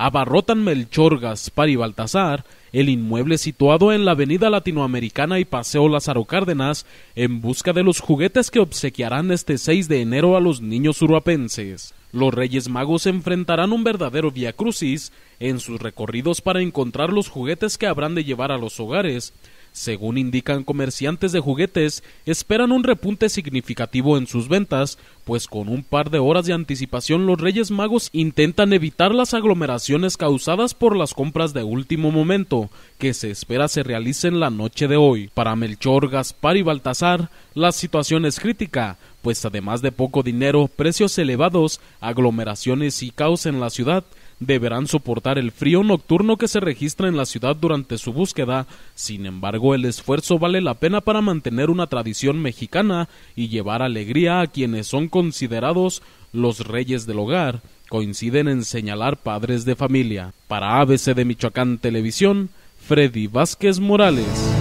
abarrotan Melchorgas Gaspar y el inmueble situado en la Avenida Latinoamericana y Paseo Lázaro Cárdenas en busca de los juguetes que obsequiarán este 6 de enero a los niños uruapenses. Los Reyes Magos enfrentarán un verdadero via crucis en sus recorridos para encontrar los juguetes que habrán de llevar a los hogares, según indican comerciantes de juguetes, esperan un repunte significativo en sus ventas, pues con un par de horas de anticipación los Reyes Magos intentan evitar las aglomeraciones causadas por las compras de último momento, que se espera se realicen la noche de hoy. Para Melchor, Gaspar y Baltasar, la situación es crítica, pues además de poco dinero, precios elevados, aglomeraciones y caos en la ciudad, deberán soportar el frío nocturno que se registra en la ciudad durante su búsqueda. Sin embargo, el esfuerzo vale la pena para mantener una tradición mexicana y llevar alegría a quienes son considerados los reyes del hogar. Coinciden en señalar padres de familia. Para ABC de Michoacán Televisión, Freddy Vázquez Morales.